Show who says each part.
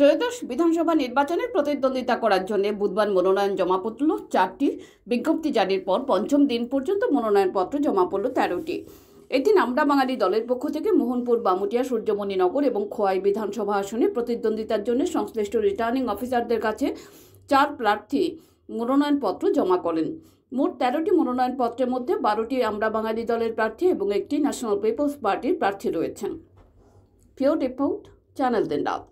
Speaker 1: ত্রয়োদশ বিধানসভা নির্বাচনে প্রতিদ্বন্দ্বিতা করার জন্য বুধবার মনোনয়ন জমা পড়ল চারটি বিজ্ঞপ্তি জারির পর পঞ্চম দিন পর্যন্ত মনোনয়নপত্র জমা পড়ল তেরোটি এদিন আমরা বাঙালি দলের পক্ষ থেকে মোহনপুর বামুটিয়া সূর্যমণিনগর এবং খোয়াই বিধানসভা আসনে প্রতিদ্বন্দ্বিতার জন্য সংশ্লিষ্ট রিটার্নিং অফিসারদের কাছে চার প্রার্থী মনোনয়নপত্র জমা করেন মোট তেরোটি মনোনয়নপত্রের মধ্যে বারোটি আমরা বাঙালি দলের প্রার্থী এবং একটি ন্যাশনাল পিপলস পার্টির প্রার্থী রয়েছেন ফিওর রিপোর্ট চ্যানেল দিন রাত